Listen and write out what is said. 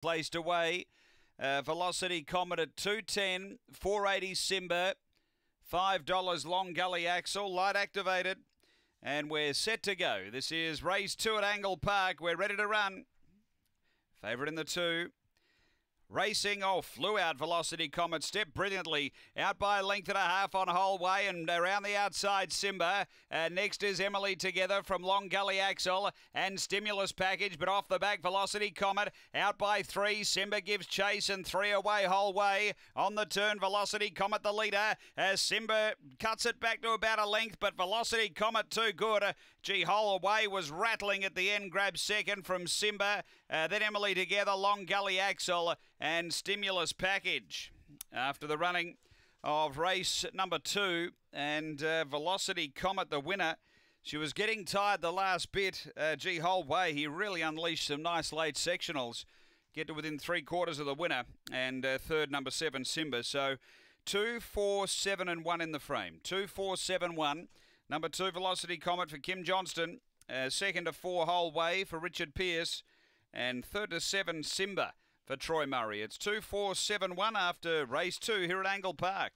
placed away. Uh, Velocity Comet at 210, 480 Simba, $5 Long Gully Axle, light activated. And we're set to go. This is race two at Angle Park. We're ready to run. Favourite in the two. Racing off, flew out Velocity Comet, stepped brilliantly, out by a length and a half on Holway and around the outside Simba. Uh, next is Emily Together from Long Gully Axle and Stimulus Package, but off the back Velocity Comet, out by three, Simba gives chase and three away Holway. On the turn, Velocity Comet the leader, as uh, Simba cuts it back to about a length, but Velocity Comet too good. Gee, whole away was rattling at the end, Grab second from Simba, uh, then Emily Together, Long Gully Axle and stimulus package. After the running of race number two and uh, Velocity Comet, the winner, she was getting tired the last bit. Uh, G Holdway, he really unleashed some nice late sectionals. Get to within three quarters of the winner and uh, third number seven Simba. So two, four, seven, and one in the frame. Two, four, seven, one. Number two Velocity Comet for Kim Johnston. Uh, second to four way for Richard Pierce, and third to seven Simba for Troy Murray. It's 2 4 7 1 after race two here at Angle Park.